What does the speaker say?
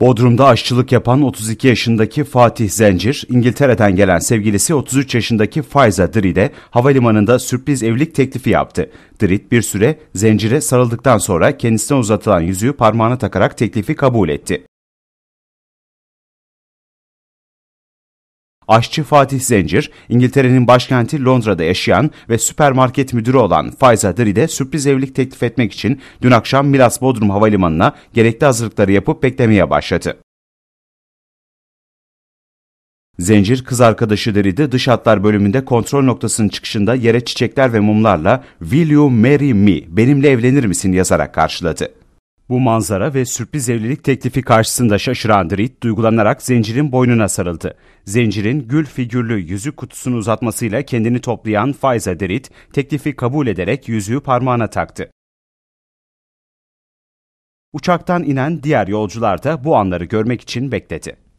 Bodrum'da aşçılık yapan 32 yaşındaki Fatih Zencir, İngiltere'den gelen sevgilisi 33 yaşındaki Faiza Drid'e havalimanında sürpriz evlilik teklifi yaptı. Drid bir süre Zencir'e sarıldıktan sonra kendisine uzatılan yüzüğü parmağına takarak teklifi kabul etti. aşçı Fatih Zencir, İngiltere'nin başkenti Londra'da yaşayan ve süpermarket müdürü olan Faiza Drid'e sürpriz evlilik teklif etmek için dün akşam Milas Bodrum Havalimanı'na gerekli hazırlıkları yapıp beklemeye başladı. Zencir kız arkadaşı Deride dış hatlar bölümünde kontrol noktasının çıkışında yere çiçekler ve mumlarla Will you marry me, benimle evlenir misin yazarak karşıladı. Bu manzara ve sürpriz evlilik teklifi karşısında şaşıran Reed duygulanarak zincirin boynuna sarıldı. Zincirin gül figürlü yüzük kutusunu uzatmasıyla kendini toplayan Faiza Reed teklifi kabul ederek yüzüğü parmağına taktı. Uçaktan inen diğer yolcular da bu anları görmek için bekledi.